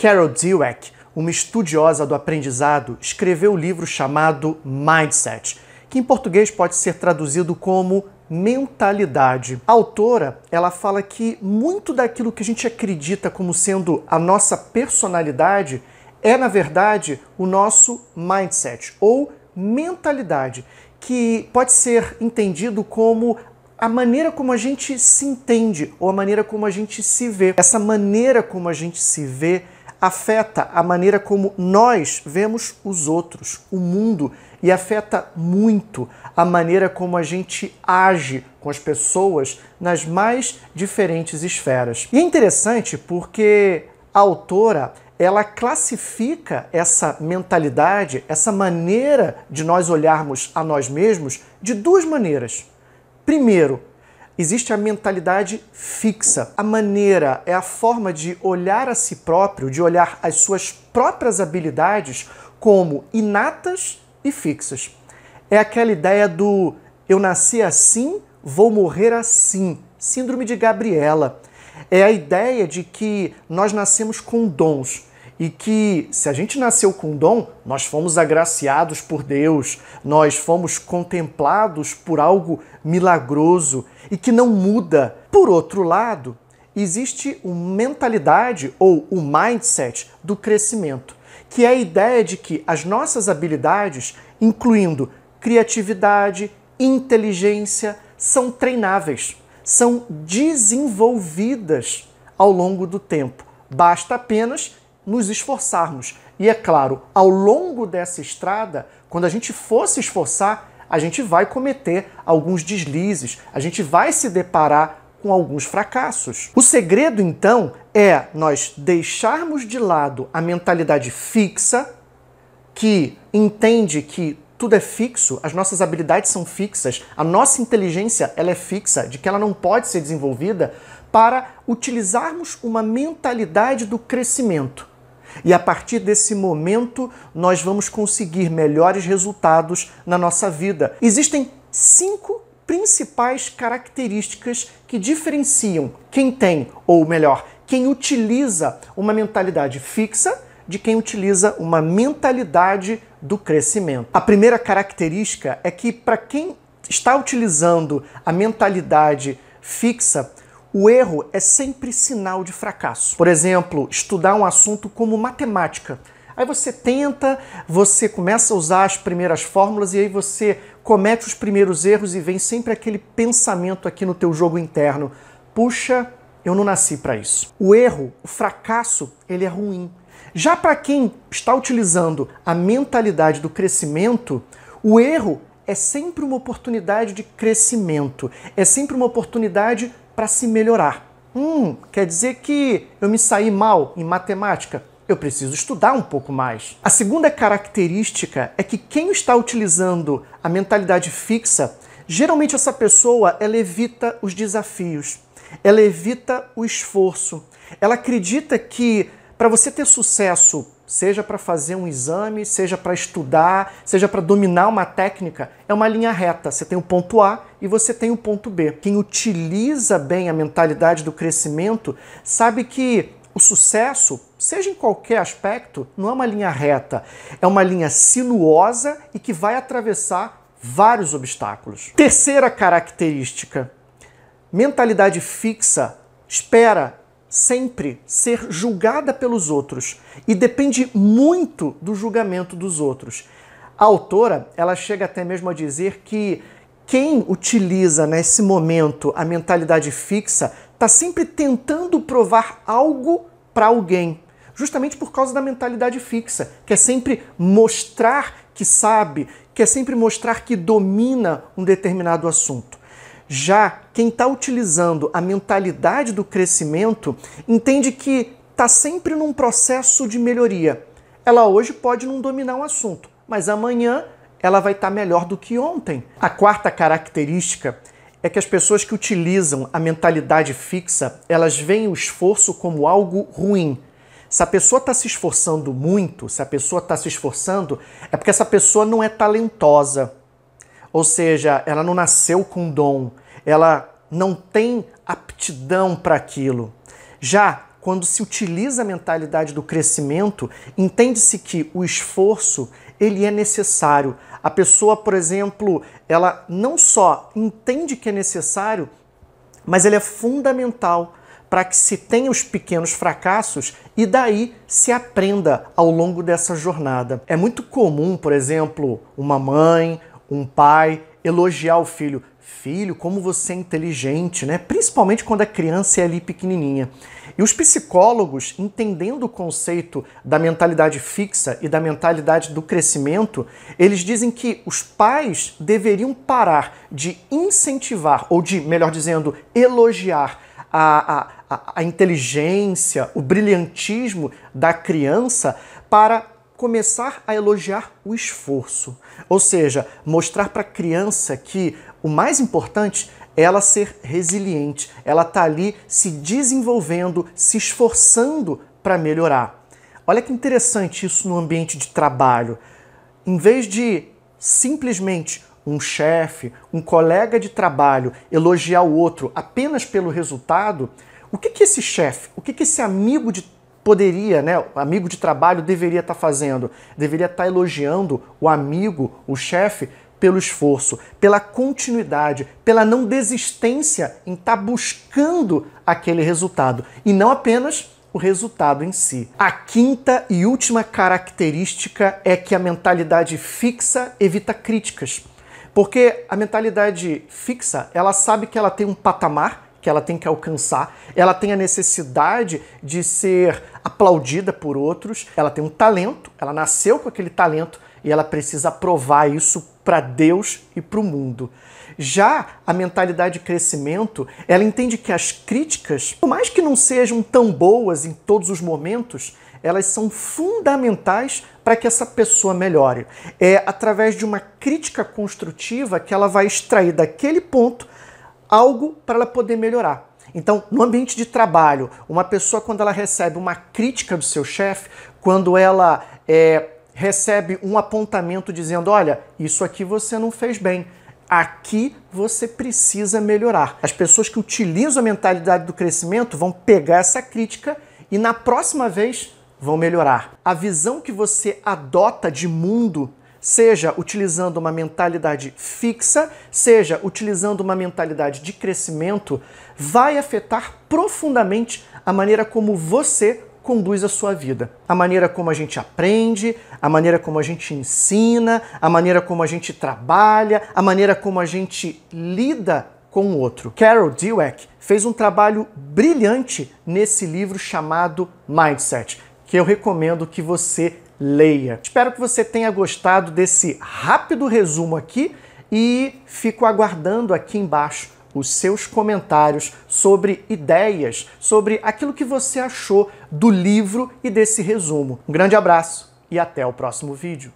Carol Dweck, uma estudiosa do aprendizado, escreveu o um livro chamado Mindset, que em português pode ser traduzido como mentalidade. A autora, ela fala que muito daquilo que a gente acredita como sendo a nossa personalidade é, na verdade, o nosso mindset ou mentalidade, que pode ser entendido como a maneira como a gente se entende ou a maneira como a gente se vê. Essa maneira como a gente se vê afeta a maneira como nós vemos os outros, o mundo, e afeta muito a maneira como a gente age com as pessoas nas mais diferentes esferas. E é interessante porque a autora ela classifica essa mentalidade, essa maneira de nós olharmos a nós mesmos de duas maneiras. Primeiro, existe a mentalidade fixa. A maneira é a forma de olhar a si próprio, de olhar as suas próprias habilidades como inatas e fixas. É aquela ideia do eu nasci assim, vou morrer assim. Síndrome de Gabriela. É a ideia de que nós nascemos com dons, e que se a gente nasceu com dom, nós fomos agraciados por Deus, nós fomos contemplados por algo milagroso e que não muda. Por outro lado, existe uma mentalidade ou o um mindset do crescimento, que é a ideia de que as nossas habilidades, incluindo criatividade, inteligência, são treináveis, são desenvolvidas ao longo do tempo. Basta apenas nos esforçarmos. E é claro, ao longo dessa estrada, quando a gente for se esforçar, a gente vai cometer alguns deslizes, a gente vai se deparar com alguns fracassos. O segredo, então, é nós deixarmos de lado a mentalidade fixa, que entende que tudo é fixo, as nossas habilidades são fixas, a nossa inteligência ela é fixa, de que ela não pode ser desenvolvida, para utilizarmos uma mentalidade do crescimento. E a partir desse momento, nós vamos conseguir melhores resultados na nossa vida. Existem cinco principais características que diferenciam quem tem, ou melhor, quem utiliza uma mentalidade fixa de quem utiliza uma mentalidade do crescimento. A primeira característica é que, para quem está utilizando a mentalidade fixa, o erro é sempre sinal de fracasso. Por exemplo, estudar um assunto como matemática. Aí você tenta, você começa a usar as primeiras fórmulas e aí você comete os primeiros erros e vem sempre aquele pensamento aqui no teu jogo interno. Puxa, eu não nasci para isso. O erro, o fracasso, ele é ruim. Já para quem está utilizando a mentalidade do crescimento, o erro é sempre uma oportunidade de crescimento, é sempre uma oportunidade para se melhorar. Hum, quer dizer que eu me saí mal em matemática? Eu preciso estudar um pouco mais. A segunda característica é que quem está utilizando a mentalidade fixa, geralmente essa pessoa ela evita os desafios, ela evita o esforço. Ela acredita que para você ter sucesso, seja para fazer um exame, seja para estudar, seja para dominar uma técnica, é uma linha reta. Você tem o ponto A e você tem o ponto B. Quem utiliza bem a mentalidade do crescimento sabe que o sucesso, seja em qualquer aspecto, não é uma linha reta, é uma linha sinuosa e que vai atravessar vários obstáculos. Terceira característica: mentalidade fixa espera sempre ser julgada pelos outros e depende muito do julgamento dos outros. A autora, ela chega até mesmo a dizer que quem utiliza nesse né, momento a mentalidade fixa está sempre tentando provar algo para alguém, justamente por causa da mentalidade fixa, que é sempre mostrar que sabe, que é sempre mostrar que domina um determinado assunto. Já quem está utilizando a mentalidade do crescimento entende que está sempre num processo de melhoria. Ela hoje pode não dominar um assunto, mas amanhã ela vai estar tá melhor do que ontem. A quarta característica é que as pessoas que utilizam a mentalidade fixa, elas veem o esforço como algo ruim. Se a pessoa está se esforçando muito, se a pessoa está se esforçando, é porque essa pessoa não é talentosa. Ou seja, ela não nasceu com dom, ela não tem aptidão para aquilo. Já quando se utiliza a mentalidade do crescimento, entende-se que o esforço ele é necessário. A pessoa, por exemplo, ela não só entende que é necessário, mas ele é fundamental para que se tenha os pequenos fracassos e daí se aprenda ao longo dessa jornada. É muito comum, por exemplo, uma mãe, um pai elogiar o filho. Filho, como você é inteligente, né? Principalmente quando a criança é ali pequenininha. E os psicólogos, entendendo o conceito da mentalidade fixa e da mentalidade do crescimento, eles dizem que os pais deveriam parar de incentivar, ou de, melhor dizendo, elogiar a, a, a inteligência, o brilhantismo da criança para começar a elogiar o esforço. Ou seja, mostrar para a criança que o mais importante é ela ser resiliente, ela tá ali se desenvolvendo, se esforçando para melhorar. Olha que interessante isso no ambiente de trabalho. Em vez de simplesmente um chefe, um colega de trabalho elogiar o outro apenas pelo resultado, o que, que esse chefe, o que, que esse amigo de poderia, né, amigo de trabalho deveria estar tá fazendo? Deveria estar tá elogiando o amigo, o chefe, pelo esforço, pela continuidade, pela não desistência em estar tá buscando aquele resultado e não apenas o resultado em si. A quinta e última característica é que a mentalidade fixa evita críticas. Porque a mentalidade fixa, ela sabe que ela tem um patamar que ela tem que alcançar, ela tem a necessidade de ser aplaudida por outros, ela tem um talento, ela nasceu com aquele talento, e ela precisa provar isso para Deus e para o mundo. Já a mentalidade de crescimento, ela entende que as críticas, por mais que não sejam tão boas em todos os momentos, elas são fundamentais para que essa pessoa melhore. É através de uma crítica construtiva que ela vai extrair daquele ponto algo para ela poder melhorar. Então, no ambiente de trabalho, uma pessoa, quando ela recebe uma crítica do seu chefe, quando ela é, recebe um apontamento dizendo: olha, isso aqui você não fez bem. Aqui você precisa melhorar. As pessoas que utilizam a mentalidade do crescimento vão pegar essa crítica e na próxima vez vão melhorar. A visão que você adota de mundo, seja utilizando uma mentalidade fixa, seja utilizando uma mentalidade de crescimento, vai afetar profundamente a maneira como você conduz a sua vida. A maneira como a gente aprende, a maneira como a gente ensina, a maneira como a gente trabalha, a maneira como a gente lida com o outro. Carol Dweck fez um trabalho brilhante nesse livro chamado Mindset, que eu recomendo que você leia. Espero que você tenha gostado desse rápido resumo aqui e fico aguardando aqui embaixo os seus comentários sobre ideias, sobre aquilo que você achou do livro e desse resumo. Um grande abraço e até o próximo vídeo.